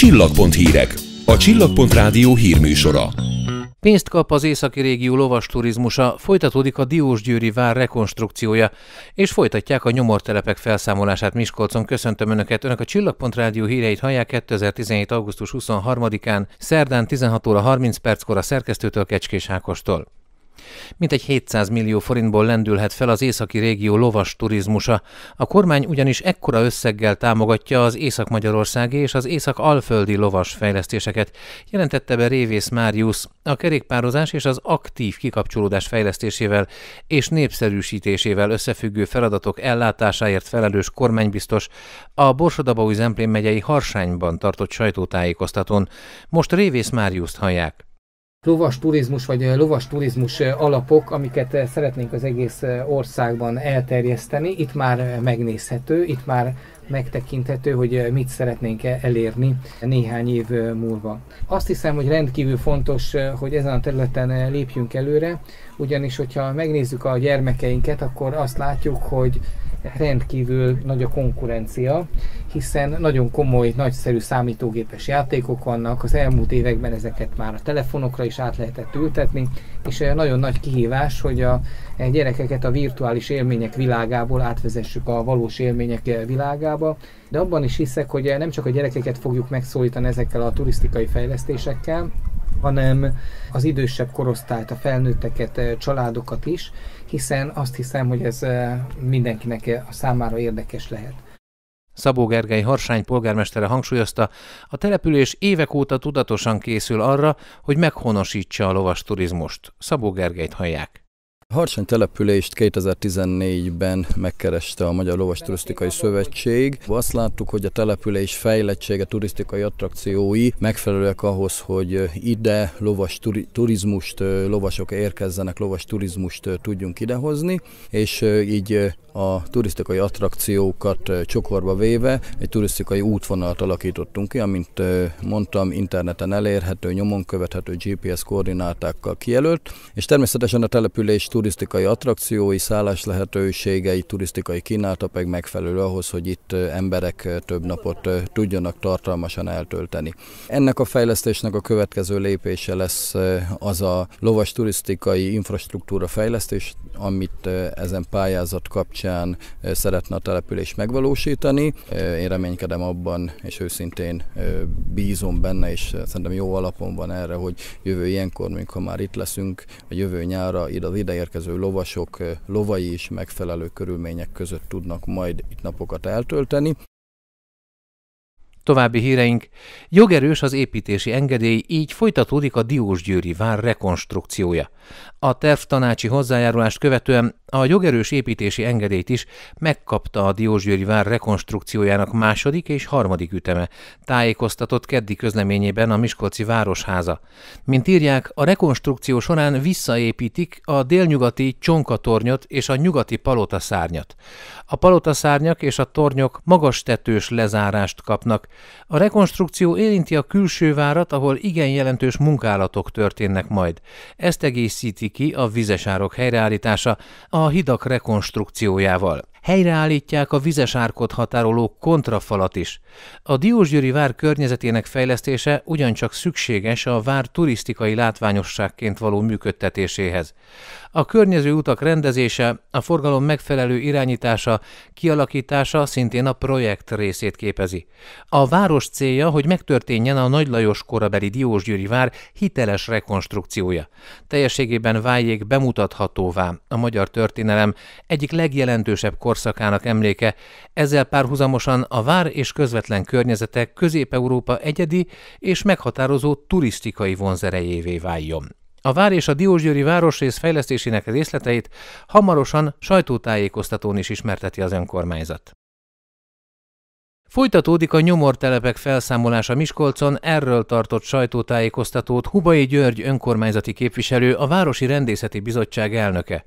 Csillagpont hírek. A Csillagpont rádió hírműsora. Pénzt kap az északi régió lovas turizmusa, folytatódik a Diósgyőri vár rekonstrukciója, és folytatják a nyomortelepek felszámolását Miskolcon. Köszöntöm Önöket! Önök a Csillagpont Rádió híreit hallják 2017. augusztus 23-án, szerdán 16 óra 30 perckor a szerkesztőtől Kecskés Ákostól. Mintegy 700 millió forintból lendülhet fel az északi régió lovas turizmusa. A kormány ugyanis ekkora összeggel támogatja az észak-magyarországi és az észak-alföldi lovas fejlesztéseket, jelentette be Révész Máriusz, a kerékpározás és az aktív kikapcsolódás fejlesztésével és népszerűsítésével összefüggő feladatok ellátásáért felelős kormánybiztos a Borsodabaúj Zemplén megyei Harsányban tartott sajtótájékoztatón. Most Révész Máriuszt hallják lovas turizmus vagy lovas turizmus alapok, amiket szeretnénk az egész országban elterjeszteni. Itt már megnézhető, itt már megtekinthető, hogy mit szeretnénk e-, elérni néhány év múlva. Azt hiszem, hogy rendkívül fontos, hogy ezen a területen lépjünk előre, ugyanis hogyha megnézzük a gyermekeinket, akkor azt látjuk, hogy rendkívül nagy a konkurencia, hiszen nagyon komoly, nagyszerű számítógépes játékok vannak, az elmúlt években ezeket már a telefonokra is át lehetett ültetni, és eh, nagyon nagy kihívás, hogy a eh, gyerekeket a virtuális élmények világából átvezessük a valós élmények eh, világába, de abban is hiszek, hogy nem csak a gyerekeket fogjuk megszólítani ezekkel a turisztikai fejlesztésekkel, hanem az idősebb korosztályt, a felnőtteket, eh, családokat is, hiszen azt hiszem, hogy ez eh, mindenkinek eh, a számára érdekes lehet. Szabó Gergely Harsány polgármestere hangsúlyozta, a település évek óta tudatosan készül arra, hogy meghonosítsa a lovas turizmust. Szabó Gergelyt hallják. Harsany települést 2014-ben megkereste a Magyar Lovas Turisztikai Szövetség. Azt láttuk, hogy a település fejlettsége, turisztikai attrakciói megfelelőek ahhoz, hogy ide lovas turizmust, lovasok érkezzenek, lovas turizmust tudjunk idehozni, és így a turisztikai attrakciókat csokorba véve egy turisztikai útvonalat alakítottunk ki, amint mondtam, interneten elérhető, nyomon követhető GPS koordinátákkal kijelölt, és természetesen a település turisztikai attrakciói, szállás lehetőségei, turisztikai kínálata pedig megfelelő ahhoz, hogy itt emberek több napot tudjanak tartalmasan eltölteni. Ennek a fejlesztésnek a következő lépése lesz az a lovas turisztikai infrastruktúra fejlesztés, amit ezen pályázat kapcsán szeretne a település megvalósítani. Én reménykedem abban, és őszintén bízom benne, és szerintem jó alapon van erre, hogy jövő ilyenkor, mikor már itt leszünk, a jövő nyára ide, ide érkező lovasok eh, lovai is megfelelő körülmények között tudnak majd itt napokat eltölteni. További híreink. Jogerős az építési engedély, így folytatódik a Diósgyőri vár rekonstrukciója. A tervtanácsi hozzájárulást követően a jogerős építési engedélyt is megkapta a Diósgyőri vár rekonstrukciójának második és harmadik üteme, tájékoztatott keddi közleményében a Miskolci Városháza. Mint írják, a rekonstrukció során visszaépítik a délnyugati csonkatornyot és a nyugati palotaszárnyat. A palotaszárnyak és a tornyok magas tetős lezárást kapnak, a rekonstrukció érinti a külső várat, ahol igen jelentős munkálatok történnek majd. Ezt egészíti ki a vizesárok helyreállítása a hidak rekonstrukciójával. Helyreállítják a vizes árkot határoló kontrafalat is. A Diósgyőri vár környezetének fejlesztése ugyancsak szükséges a vár turisztikai látványosságként való működtetéséhez. A környező utak rendezése, a forgalom megfelelő irányítása, kialakítása szintén a projekt részét képezi. A város célja, hogy megtörténjen a Nagy Lajos korabeli Diósgyőri vár hiteles rekonstrukciója. Teljességében váljék bemutathatóvá a magyar történelem egyik legjelentősebb kor korszakának emléke, ezzel párhuzamosan a vár és közvetlen környezete Közép-Európa egyedi és meghatározó turisztikai vonzerejévé váljon. A vár és a Diósgyőri városrész fejlesztésének részleteit hamarosan sajtótájékoztatón is ismerteti az önkormányzat. Folytatódik a nyomortelepek felszámolása Miskolcon, erről tartott sajtótájékoztatót Hubai György önkormányzati képviselő, a Városi Rendészeti Bizottság elnöke.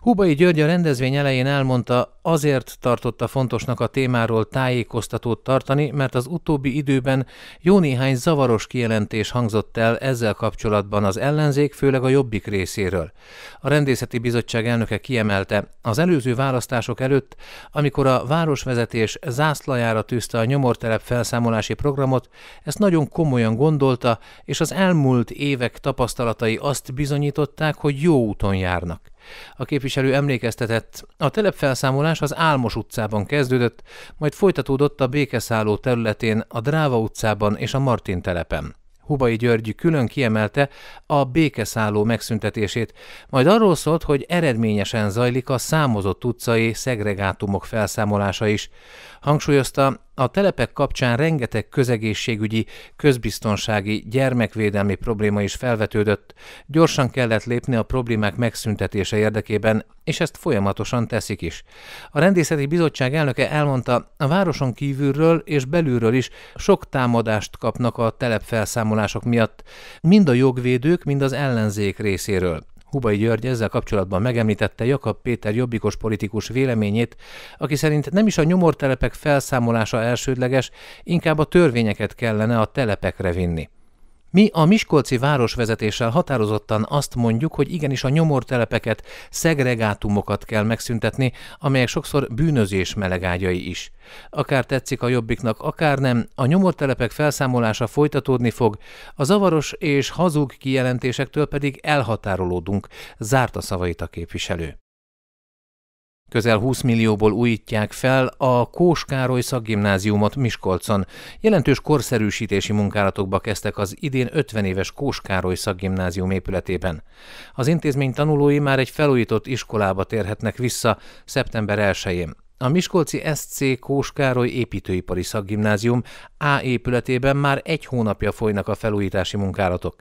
Hubai György a rendezvény elején elmondta, azért tartotta fontosnak a témáról tájékoztatót tartani, mert az utóbbi időben jó néhány zavaros kijelentés hangzott el ezzel kapcsolatban az ellenzék, főleg a jobbik részéről. A rendészeti bizottság elnöke kiemelte, az előző választások előtt, amikor a városvezetés zászlajára tűzte a nyomortelep felszámolási programot, ezt nagyon komolyan gondolta, és az elmúlt évek tapasztalatai azt bizonyították, hogy jó úton járnak. A képviselő emlékeztetett, a telepfelszámolás az Álmos utcában kezdődött, majd folytatódott a Békeszálló területén, a Dráva utcában és a Martin telepen. Hubai György külön kiemelte a békeszálló megszüntetését, majd arról szólt, hogy eredményesen zajlik a számozott utcai szegregátumok felszámolása is. Hangsúlyozta, a telepek kapcsán rengeteg közegészségügyi, közbiztonsági, gyermekvédelmi probléma is felvetődött, gyorsan kellett lépni a problémák megszüntetése érdekében, és ezt folyamatosan teszik is. A rendészeti bizottság elnöke elmondta, a városon kívülről és belülről is sok támadást kapnak a telepfelszámolások miatt, mind a jogvédők, mind az ellenzék részéről. Hubai György ezzel kapcsolatban megemlítette Jakab Péter jobbikos politikus véleményét, aki szerint nem is a nyomortelepek felszámolása elsődleges, inkább a törvényeket kellene a telepekre vinni. Mi a Miskolci városvezetéssel határozottan azt mondjuk, hogy igenis a nyomortelepeket, szegregátumokat kell megszüntetni, amelyek sokszor bűnözés melegágyai is. Akár tetszik a jobbiknak, akár nem, a nyomortelepek felszámolása folytatódni fog, a zavaros és hazug kijelentésektől pedig elhatárolódunk, a szavait a képviselő. Közel 20 millióból újítják fel a Kóskároly szakgimnáziumot Miskolcon. Jelentős korszerűsítési munkálatokba kezdtek az idén 50 éves Kóskároly szakgimnázium épületében. Az intézmény tanulói már egy felújított iskolába térhetnek vissza szeptember 1-én. A Miskolci SC Kós Károly építőipari szakgimnázium A épületében már egy hónapja folynak a felújítási munkálatok.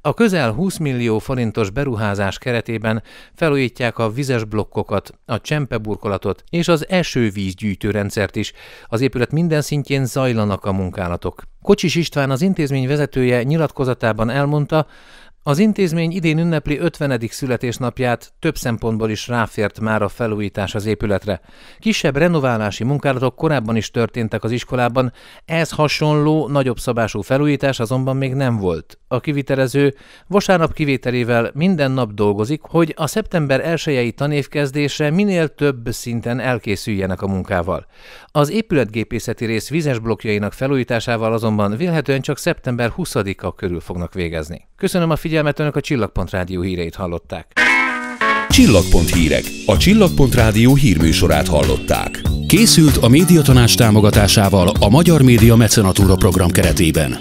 A közel 20 millió forintos beruházás keretében felújítják a vizes blokkokat, a csempeburkolatot és az esővízgyűjtő rendszert is. Az épület minden szintjén zajlanak a munkálatok. Kocsis István az intézmény vezetője nyilatkozatában elmondta, az intézmény idén ünnepli 50. születésnapját, több szempontból is ráfért már a felújítás az épületre. Kisebb renoválási munkálatok korábban is történtek az iskolában, ez hasonló, nagyobb szabású felújítás azonban még nem volt. A kivitelező vasárnap kivételével minden nap dolgozik, hogy a szeptember 1-i tanévkezdésre minél több szinten elkészüljenek a munkával. Az épületgépészeti rész vizes blokkjainak felújításával azonban vélhetően csak szeptember 20-a körül fognak végezni. Köszönöm a figyelmet, önök a Csillagpont Rádió híreit hallották. Csillagpont hírek. A Csillagpont Rádió hírműsorát hallották. Készült a médiatanás támogatásával a Magyar Média Mecenatúra program keretében.